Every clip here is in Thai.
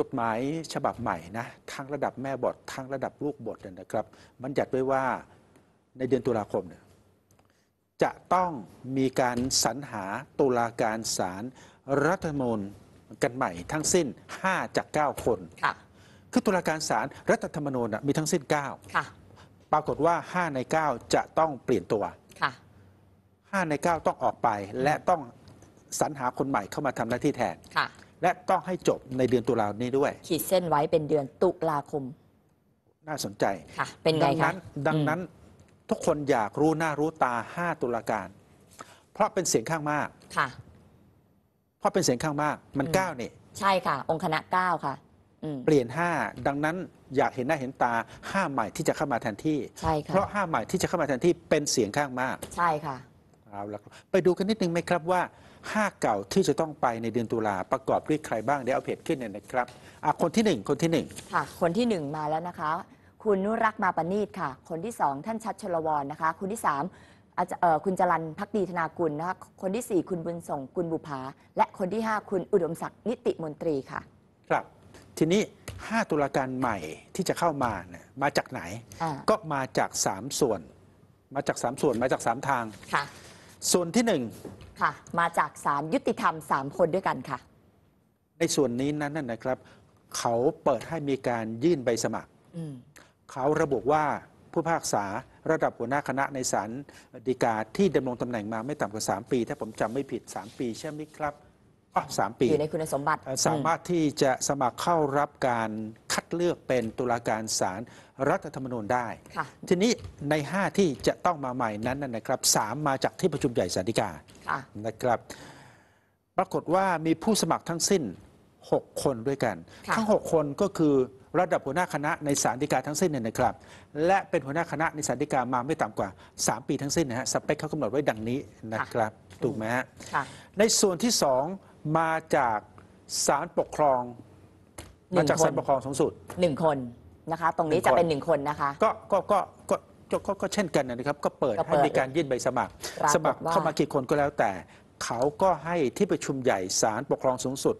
กฎหมายฉบับใหม่นะทั้งระดับแม่บททั้งระดับลูกบทนะครับ มันจัดไว้ว่าในเดือนตุลาคมเนี่ยจะต้องมีการสรรหาตุลาการศาลรรัฐมนูลกันใหม่ ทั้งสิ้น5จาก9 คนค่ะคือตุลาการศาลรรัฐธรรมนูญมีทั้งสิ้น9ค่ะปรากฏว่า 5 ใน 9 จะต้องเปลี่ยนตัวค่ะ5ใน 9 ต้องออกไป และต้องสรรหาคนใหม่เข้ามาทำหน้าที่แทนค่ะและต้องให้จบในเดือนตุลาคมนี้ด้วย ขีดเส้นไว้เป็นเดือนตุลาคม น่าสนใจค่ะ เป็นไงคะ ดังนั้นทุกคนอยากรู้หน้ารู้ตาห้าตุลาการ เพราะเป็นเสียงข้างมากค่ะ เพราะเป็นเสียงข้างมากมันเก้านี่ ใช่ค่ะ องค์คณะเก้าค่ะ เปลี่ยนห้าดังนั้นอยากเห็นหน้าเห็นตาห้าใหม่ที่จะเข้ามาแทนที่เพราะห้าใหม่ที่จะเข้ามาแทนที่เป็นเสียงข้างมาก ใช่ค่ะร้าแล้วไปดูกันนิดนึงไหมครับว่าห้าเก่าที่จะต้องไปในเดือนตุลาประกอบด้วยใครบ้างเดี๋ยวเอาเพจขึ้นเนี่ยนะครับอ่ะคนที่หนึ่งคนที่หนึ่งค่ะคนที่หนึ่งมาแล้วนะคะ คุณนุรักษ์มาปณีตค่ะ คนที่สองท่านชัดชลวรนะคะ คนที่สามคุณจรันพักดีธนากุลนะคะคนที่4คุณบุญส่งคุณบุภาและคนที่5คุณอุดมศักดิ์นิติมนตรีค่ะ ครับ ทีนี้5ตุลาการใหม่ที่จะเข้ามาเนี่ยมาจากไหน ก็มาจาก 3 ส่วน มาจาก 3 ส่วนมาจาก 3 ทางค่ะส่วนที่หนึ่งค่ะ มาจากสารยุติธรรมสามคนด้วยกันค่ะ ในส่วนนี้นั้นนะครับ เขาเปิดให้มีการยื่นใบสมัคร เขาระบุว่าผู้พากษาระดับหัวหน้าคณะในศาลฎีกาที่ดำรงตำแหน่งมาไม่ต่ำกว่า 3 ปี ถ้าผมจำไม่ผิด 3 ปี ใช่ไหมครับสามปี อยู่ในคุณสมบัติ สามารถที่จะสมัครเข้ารับการคัดเลือกเป็นตุลาการศาลรรัฐธรรมนูญได้ ทีนี้ใน 5 ที่จะต้องมาใหม่นั้นนะครับสามมาจากที่ประชุมใหญ่สันติกาะนะครับปรากฏว่ามีผู้สมัครทั้งสิ้น 6 คนด้วยกัน ทั้ง 6 คนก็คือระดับหัวหน้าคณะในสารตีกาทั้งสิ้นเนี่ยนะครับและเป็นหัวหน้าคณะในสารตีกามาไม่ต่ำกว่า 3 ปีทั้งสิ้นนะฮะสเปคเขากำหนดไว้ดังนี้นะครับถูกไหมฮะะในส่วนที่สองมาจากศาลปกครอง มาจากศาลปกครองสูงสุดหนึ่งคนนะคะ ตรงนี้จะเป็นหนึ่งคนนะคะ ก็ก็ก็ก็ก็ก็เช่นกันนะครับ ก็เปิด ให้มีการยื่นใบสมัคร สมัครเข้ามากี่คนก็แล้วแต่ เขาก็ให้ที่ประชุมใหญ่ศาลปกครองสูงสุด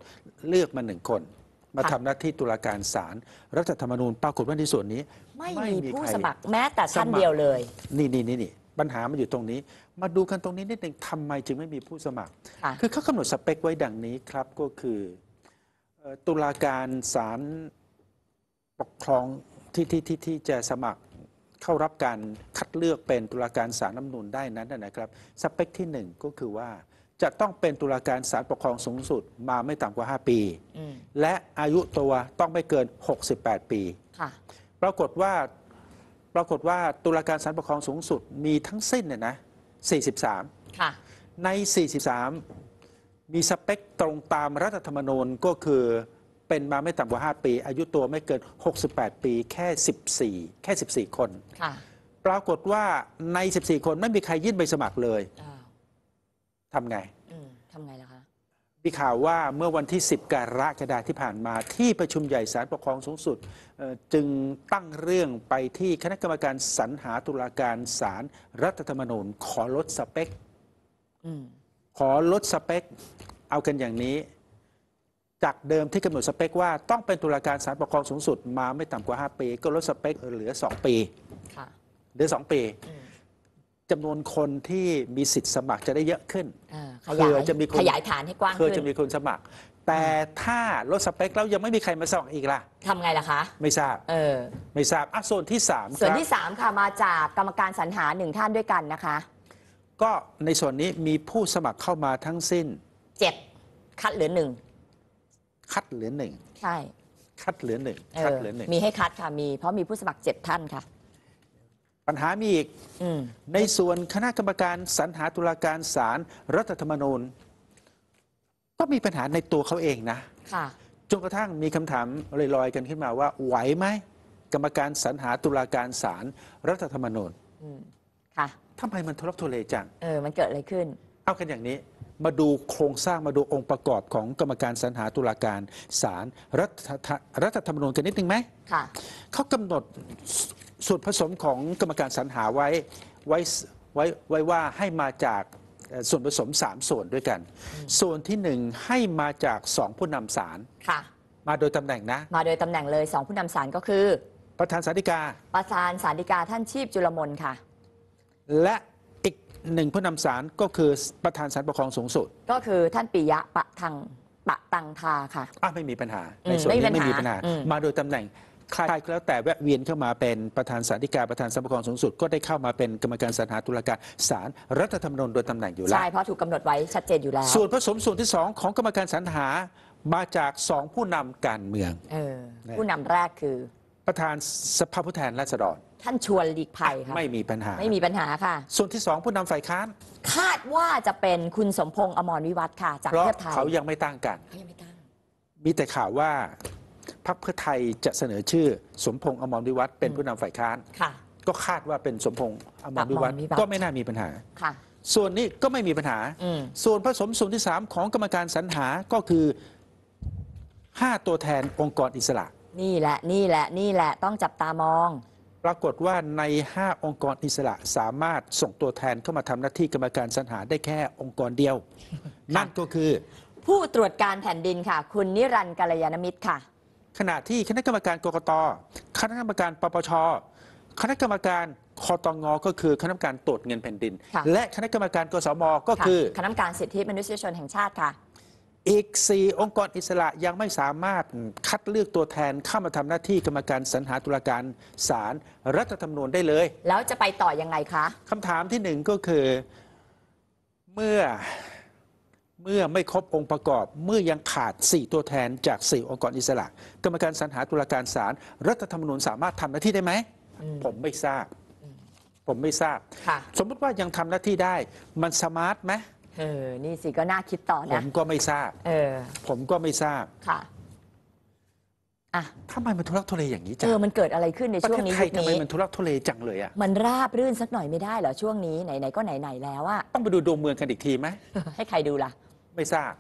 เลือกมาหนึ่งคน มาทำหน้าที่ตุลาการศาลรัฐธรรมนูญปรากฏว่าในส่วนนี้ ไม่มีผู้สมัครแม้แต่ท่านเดียวเลย นี่นี่นี่นี่ปัญหามันอยู่ตรงนี้ มาดูกันตรงนี้นิดหนึ่งทำไมจึงไม่มีผู้สมัคร คือเขากำหนดสเปคไว้ดังนี้ครับก็คือตุลาการศาลปกครองที่ที่ที่ที่จะสมัครเข้ารับการคัดเลือกเป็นตุลาการศาลร้ำนูนได้นั้นนะครับสเปคที่หนึ่งก็คือว่าจะต้องเป็นตุลาการศาลปกครองสูงสุดมาไม่ต่ำกว่า 5 ปีและอายุตัวต้องไม่เกิน 68 ปีปรากฏว่าปรากฏว่าตุลาการศาลปกครองสูงสุดมีทั้งสิ้นเนี่ยนะ 43ค่ะใน 43 มีสเปคตรงตามรัฐธรรมนูญก็คือเป็นมาไม่ต่ำกว่า 5 ปี อายุตัวไม่เกิน 68 ปีแค่ 14 แค่ 14 คนค่ะปรากฏว่าใน 14 คนไม่มีใครยื่นใบสมัครเลยทำไงทำไงล่ะคะมีข่าวว่าเมื่อวันที่ 10 กรกฎาคมที่ผ่านมาที่ประชุมใหญ่ศาลปกครองสูงสุด จึงตั้งเรื่องไปที่คณะกรรมการสรรหาตุลาการศาลรรัฐธรรมนูญขอลดสเปคขอลดสเปค เอากันอย่างนี้ จากเดิมที่กำหนดสเปคว่าต้องเป็นตุลาการศาลปกครองสูงสุด มาไม่ต่ำกว่า 5ปีก็ลดสเปคเหลือ 2ปีเหลือ2ปีจำนวนคนที่มีสิทธิ์สมัครจะได้เยอะขึ้นเ่ื่ยจะมีคนขยายฐานให้กว้างเพื่อจะมีคนสมัคร แต่ถ้าลดสเปคแล้ว ยังไม่มีใครมาสมัครอีกล่ะ ทำไงล่ะคะ ไม่ทราบ เออ ไม่ทราบ อ่ะ ส่วนที่สามส่วนที่3ค่ะ มาจากกรรมการสรรหาหนึ่งท่านด้วยกันนะคะ ก็ในส่วนนี้มีผู้สมัครเข้ามาทั้งสิ้น เจ็ด คัดเหลือหนึ่ง คัดเหลือหนึ่ง ใช่ คัดเหลือหนึ่งคัดเหลือหนึ่ง มีให้คัดค่ะ มี เพราะมีผู้สมัครเจ็ดท่านค่ะปัญหามีอีกอในส่วนคณะกรรมการสรรหาตุลาการศาลรรัฐธรรมนูญ ก็มีปัญหาในตัวเขาเองนะะจนกระทั่งมีคำถามลอยๆกันขึ้นมาว่าไหวไหมกรรมการสรรหาตุลาการศาลรรัฐธรรมนูญค่ะทำไมมันทุรกทุเลจังเออมันเกิดอะไรขึ้น เอากันอย่างนี้มาดูโครงสร้างมาดูองค์ประกอบของกรรมการสรรหาตุลาการศาลรรัฐธรรมนูญกันนิดนึงไหมค่ะเขากำหนดส่วนผสมของกรรมการสรรหาไว้ไว้ไว้ไว้ว่าให้มาจากส่วนผสม 3 ส่วนด้วยกัน ส่วนที่1ให้มาจาก 2 ผู้นำศาลค่ะมาโดยตำแหน่งนะ มาโดยตำแหน่งเลย 2 ผู้นำศาลก็คือ ประธานสาริกา ประธานสาริกาท่านชีพจุลมนค่ะและอีกหนึ่งผู้นำศาลก็คือประธานศาลปกครองสูงสุด ก็คือท่านปิยะปะทังปะตังทาค่ะ่ะไม่มีปัญหาในส่วนนี้ไม่มีปัญหามาโดยตำแหน่งใครก็แล้วแต่แวะเวียนเข้ามาเป็นประธานสาธิการประธานสมกรสูงสุดก็ได้เข้ามาเป็นกรรมการสรรหาตุลาการศาลรรัฐธรรมนูญโดยตำแหน่งอยู่แล้วใช่เพราะถูกกำหนดไว้ชัดเจนอยู่แล้ว ส่วนผสมส่วนที่2ของกรรมการสรรหามาจากสองผู้นำการเมืองออผู้นำแรกคือ ประธานสภาผู้แทนราษฎรท่านชวนหลีกภัยค่ะไม่มีปัญหาไม่มีปัญหาค่ะ ส่วนที่สองผู้นำฝ่ายค้านคาดว่าจะเป็นคุณสมพงษ์อมรวิวัฒน์ค่ะ จากเระเพื่อไทยเขายังไม่ตั้งกันยังไม่ตั้งมีแต่ข่าวว่าพรรคเพื่อไทยจะเสนอชื่อ สมพงษ์อมรวิวัฒน์เป็นผู้นำฝ่ายค้านก็คาดว่าเป็นสมพงษ์อมรวิวัฒน์ก็ไม่น่ามีปัญหาส่วนนี้ก็ไม่มีปัญหาส่วนผสมส่วนที่ 3 ของกรรมการสรรหาก็คือ 5 ตัวแทนองค์กรอิสระ นี่แหละนี่แหละนี่แหละต้องจับตามอง ปรากฏว่าใน5องค์กรอิสระสามารถส่งตัวแทนเข้ามาทำหน้าที่กรรมการสรรหาได้แค่องค์กรเดียว นั่นก็คือ ผู้ตรวจการแผ่นดินค่ะ คุณนิรันดร์กัลยาณมิตรค่ะขณะที่คณะกรรมการกกต คณะกรรมการปปช คณะกรรมการคอตองงอก็คือ คณะกรรมการตรวจเงินแผ่นดิน และคณะกรรมการกสม ก็คือคณะกรรมการสิทธิมนุษยชนแห่งชาติค่ะ อีก4องค์กรอิสระยังไม่สามารถคัดเลือกตัวแทนเข้ามาทำหน้าที่กรรมการสรรหาตุลาการศาลรรัฐธรรมนูญได้เลย แล้วจะไปต่อยังไงคะ คำถามที่หนึ่งก็คือเมื่อเมื่อไม่ครบองค์ประกอบเมื่อยังขาด 4 ตัวแทนจาก 4 องค์กรอิสระกรรมการสรรหาตุลาการศาลรรัฐธรรมนูญสามารถทำหน้าที่ได้ไหม ผมไม่ทราบ ผมไม่ทราบสมมุติว่ายังทำหน้าที่ได้ มันสมาร์ทไหมเออนี่สิ ก็น่าคิดต่อนะผมก็ไม่ทราบเออผมก็ไม่ทราบค่ะอะทำไมมันทุรักทุเลอย่างนี้จังเออ มันเกิดอะไรขึ้นในช่วงนี้ประเทศไทยทำไมมันทุรักทุเลจังเลยอ่ะมันราบรื่นสักหน่อยไม่ได้เหรอช่วงนี้ไหนๆก็ไหนๆแล้วอะต้องไปดูดวงเมืองกันอีกทีไหมให้ใครดูล่ะไม่ทราบ